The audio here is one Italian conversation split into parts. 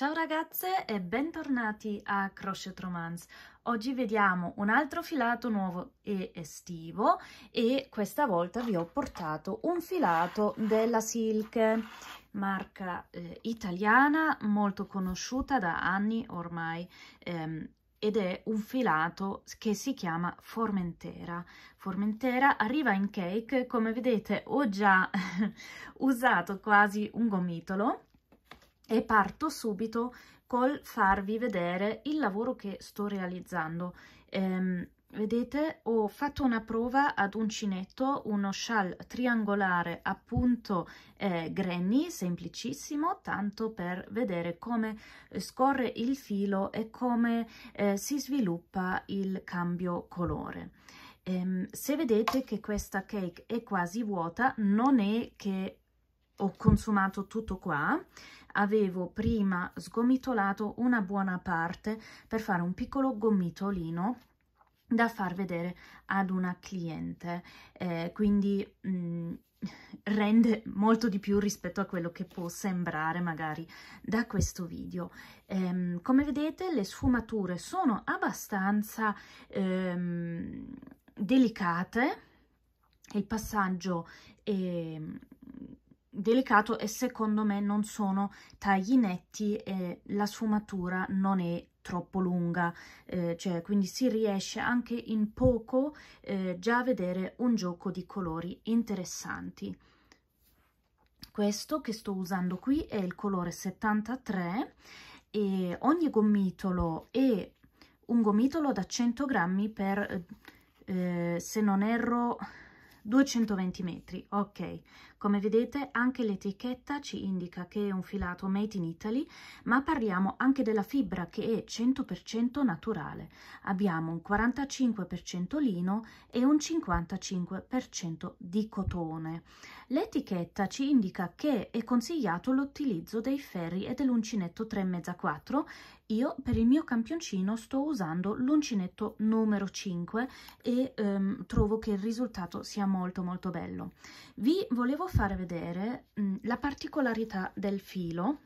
Ciao ragazze e bentornati a Crochet Romance. Oggi vediamo un altro filato nuovo e estivo e questa volta vi ho portato un filato della Silk, marca eh, italiana molto conosciuta da anni ormai ehm, ed è un filato che si chiama Formentera. Formentera arriva in cake, come vedete ho già usato quasi un gomitolo e parto subito col farvi vedere il lavoro che sto realizzando. Ehm, vedete ho fatto una prova ad uncinetto uno shawl triangolare appunto eh, granny semplicissimo tanto per vedere come eh, scorre il filo e come eh, si sviluppa il cambio colore ehm, se vedete che questa cake è quasi vuota non è che ho consumato tutto qua avevo prima sgomitolato una buona parte per fare un piccolo gomitolino da far vedere ad una cliente, eh, quindi mh, mm, rende molto di più rispetto a quello che può sembrare magari da questo video. Ehm, come vedete le sfumature sono abbastanza ehm, delicate, il passaggio è delicato e secondo me non sono tagli netti e la sfumatura non è troppo lunga, eh, cioè quindi si riesce anche in poco eh, già a vedere un gioco di colori interessanti. Questo che sto usando qui è il colore 73 e ogni gomitolo è un gomitolo da 100 grammi per, eh, eh, se non erro, 220 metri ok come vedete anche l'etichetta ci indica che è un filato made in Italy ma parliamo anche della fibra che è 100% naturale abbiamo un 45% lino e un 55% di cotone l'etichetta ci indica che è consigliato l'utilizzo dei ferri e dell'uncinetto 3,5 4 io per il mio campioncino sto usando l'uncinetto numero 5 e ehm, trovo che il risultato sia molto molto bello. Vi volevo fare vedere mh, mm, la particolarità del filo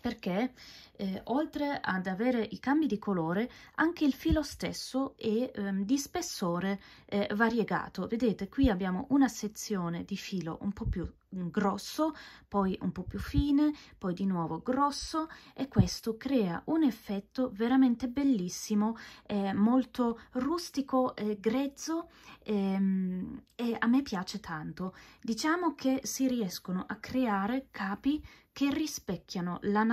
perché eh, oltre ad avere i cambi di colore anche il filo stesso è ehm, di spessore eh, variegato vedete qui abbiamo una sezione di filo un po' più grosso, poi un po' più fine, poi di nuovo grosso e questo crea un effetto veramente bellissimo, eh, molto rustico, eh, grezzo ehm, e a me piace tanto. Diciamo che si riescono a creare capi che rispecchiano la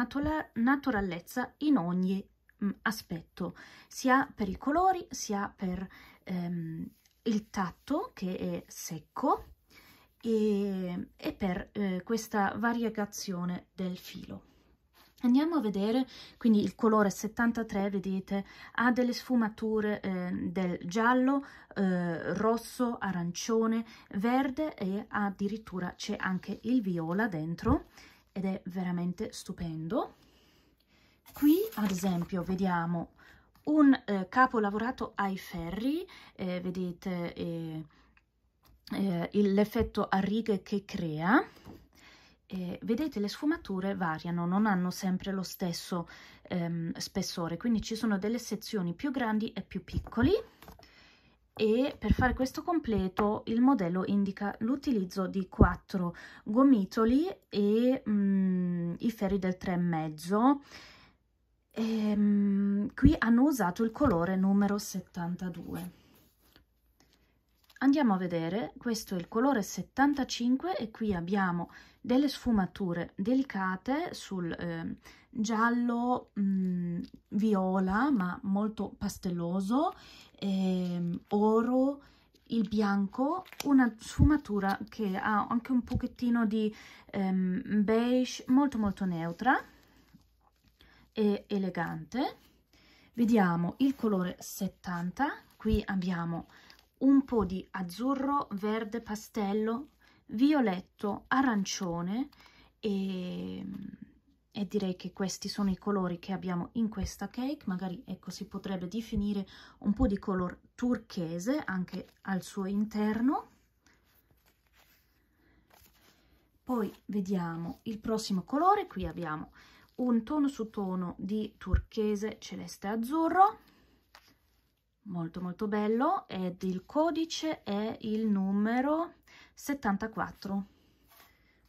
naturalezza in ogni mh, mm, aspetto, sia per i colori, sia per ehm, il tatto che è secco, e, e per eh, questa variegazione del filo. Andiamo a vedere, quindi il colore 73, vedete, ha delle sfumature eh, del giallo, eh, rosso, arancione, verde e addirittura c'è anche il viola dentro ed è veramente stupendo. Qui, ad esempio, vediamo un eh, capo lavorato ai ferri, eh, vedete eh, eh, l'effetto a righe che crea eh, vedete le sfumature variano, non hanno sempre lo stesso ehm, spessore, quindi ci sono delle sezioni più grandi e più piccoli e per fare questo completo il modello indica l'utilizzo di quattro gomitoli e mh, mm, i ferri del 3,5 e, mh, ehm, qui hanno usato il colore numero 72 andiamo a vedere questo è il colore 75 e qui abbiamo delle sfumature delicate sul eh, giallo mh, mm, viola ma molto pastelloso eh, oro il bianco una sfumatura che ha anche un pochettino di ehm, beige molto molto neutra e elegante vediamo il colore 70 qui abbiamo un po' di azzurro, verde pastello, violetto, arancione e, e, direi che questi sono i colori che abbiamo in questa cake. Magari ecco, si potrebbe definire un po' di color turchese anche al suo interno. Poi vediamo il prossimo colore, qui abbiamo un tono su tono di turchese celeste azzurro, molto molto bello ed il codice è il numero 74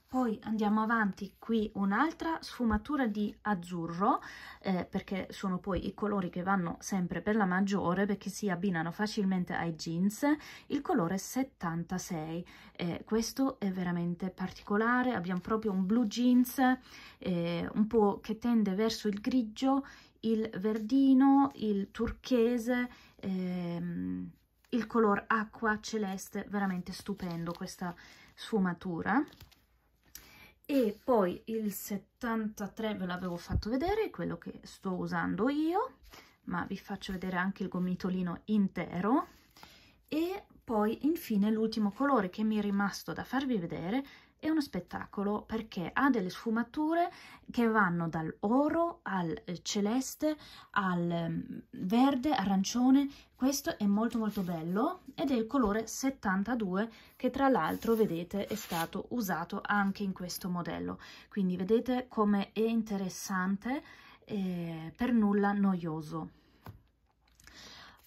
poi andiamo avanti qui un'altra sfumatura di azzurro eh, perché sono poi i colori che vanno sempre per la maggiore perché si abbinano facilmente ai jeans il colore 76 eh, questo è veramente particolare abbiamo proprio un blu jeans eh, un po' che tende verso il grigio il verdino, il turchese, ehm, il color acqua celeste, veramente stupendo questa sfumatura. E poi il 73 ve l'avevo fatto vedere, quello che sto usando io, ma vi faccio vedere anche il gomitolino intero. E poi infine l'ultimo colore che mi è rimasto da farvi vedere è uno spettacolo perché ha delle sfumature che vanno dal oro al celeste, al mm, verde, arancione, questo è molto molto bello ed è il colore 72 che tra l'altro vedete è stato usato anche in questo modello, quindi vedete come è interessante eh, per nulla noioso.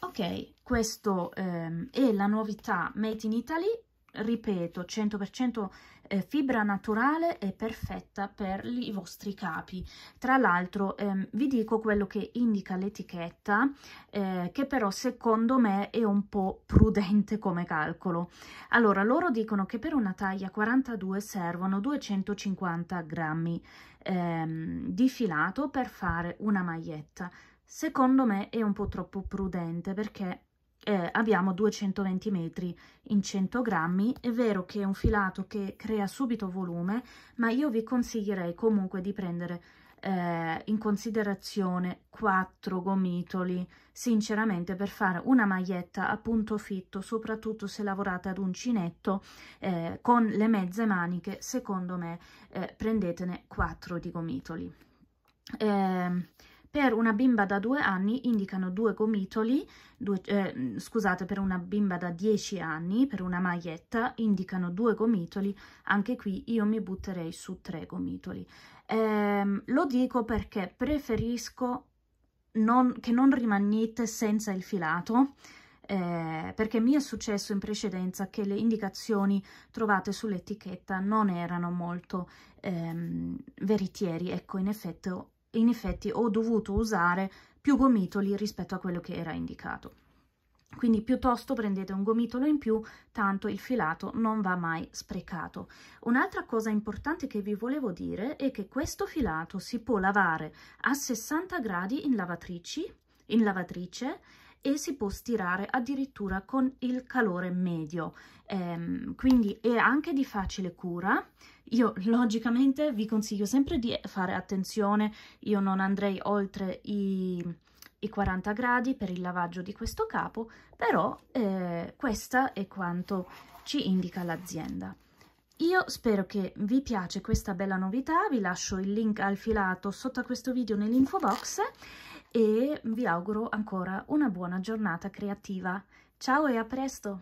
Ok, questa ehm, è la novità Made in Italy ripeto, 100% eh, fibra naturale e perfetta per i vostri capi. Tra l'altro ehm, vi dico quello che indica l'etichetta, eh, che però secondo me è un po' prudente come calcolo. Allora, loro dicono che per una taglia 42 servono 250 grammi ehm, di filato per fare una maglietta. Secondo me è un po' troppo prudente perché eh, abbiamo 220 metri in 100 grammi è vero che è un filato che crea subito volume ma io vi consiglierei comunque di prendere eh, in considerazione 4 gomitoli sinceramente per fare una maglietta a punto fitto soprattutto se lavorate ad uncinetto eh, con le mezze maniche secondo me eh, prendetene 4 di gomitoli eh, per una bimba da 2 anni indicano due gomitoli, due, eh, mm, scusate, per una bimba da 10 anni, per una maglietta, indicano due gomitoli, anche qui io mi butterei su tre gomitoli. Eh, lo dico perché preferisco non, che non rimanete senza il filato, eh, perché mi è successo in precedenza che le indicazioni trovate sull'etichetta non erano molto ehm, veritieri, ecco in effetti in effetti ho dovuto usare più gomitoli rispetto a quello che era indicato. Quindi piuttosto prendete un gomitolo in più, tanto il filato non va mai sprecato. Un'altra cosa importante che vi volevo dire è che questo filato si può lavare a 60 gradi in, in lavatrice e si può stirare addirittura con il calore medio. Ehm, quindi è anche di facile cura io logicamente vi consiglio sempre di fare attenzione, io non andrei oltre i, i 40 gradi per il lavaggio di questo capo, però eh, questa è quanto ci indica l'azienda. Io spero che vi piace questa bella novità, vi lascio il link al filato sotto a questo video nell'info box e vi auguro ancora una buona giornata creativa. Ciao e a presto!